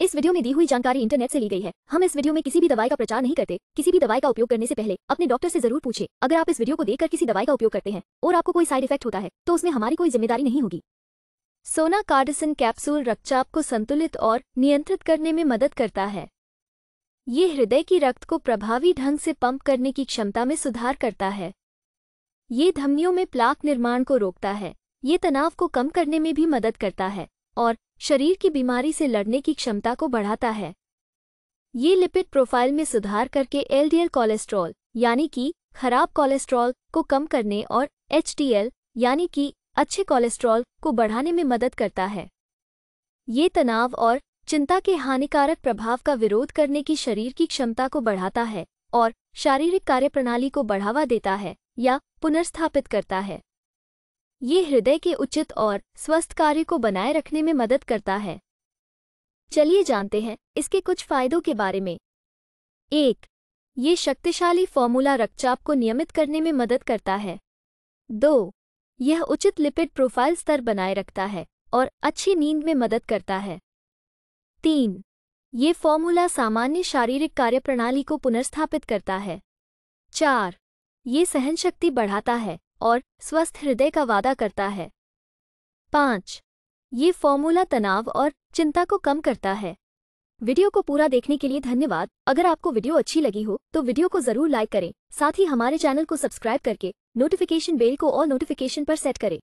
इस वीडियो में दी हुई जानकारी इंटरनेट से ली गई है हम इस वीडियो में किसी भी दवाई का प्रचार नहीं करते किसी भी दवाई का उपयोग करने से पहले अपने डॉक्टर से जरूर पूछे अगर आप इस वीडियो को देखकर किसी दवाई का उपयोग करते हैं और आपको कोई साइड इफेक्ट होता है तो उसमें हमारी कोई जिम्मेदारी नहीं होगी सोना कार्डिसन कैप्सूल रक्तचाप को संतुलित और नियंत्रित करने में मदद करता है ये हृदय की रक्त को प्रभावी ढंग से पंप करने की क्षमता में सुधार करता है ये धमनियों में प्लाक निर्माण को रोकता है ये तनाव को कम करने में भी मदद करता है और शरीर की बीमारी से लड़ने की क्षमता को बढ़ाता है ये लिपिड प्रोफाइल में सुधार करके एलडीएल कोलेस्ट्रॉल यानी कि खराब कोलेस्ट्रॉल को कम करने और एचडीएल यानी कि अच्छे कोलेस्ट्रॉल को बढ़ाने में मदद करता है ये तनाव और चिंता के हानिकारक प्रभाव का विरोध करने की शरीर की क्षमता को बढ़ाता है और शारीरिक कार्यप्रणाली को बढ़ावा देता है या पुनर्स्थापित करता है ये हृदय के उचित और स्वस्थ कार्य को बनाए रखने में मदद करता है चलिए जानते हैं इसके कुछ फायदों के बारे में एक ये शक्तिशाली फॉर्मूला रक्तचाप को नियमित करने में मदद करता है दो यह उचित लिपिड प्रोफाइल स्तर बनाए रखता है और अच्छी नींद में मदद करता है तीन ये फॉर्मूला सामान्य शारीरिक कार्यप्रणाली को पुनर्स्थापित करता है चार ये सहन शक्ति बढ़ाता है और स्वस्थ हृदय का वादा करता है पाँच ये फॉर्मूला तनाव और चिंता को कम करता है वीडियो को पूरा देखने के लिए धन्यवाद अगर आपको वीडियो अच्छी लगी हो तो वीडियो को जरूर लाइक करें साथ ही हमारे चैनल को सब्सक्राइब करके नोटिफिकेशन बेल को ऑल नोटिफिकेशन पर सेट करें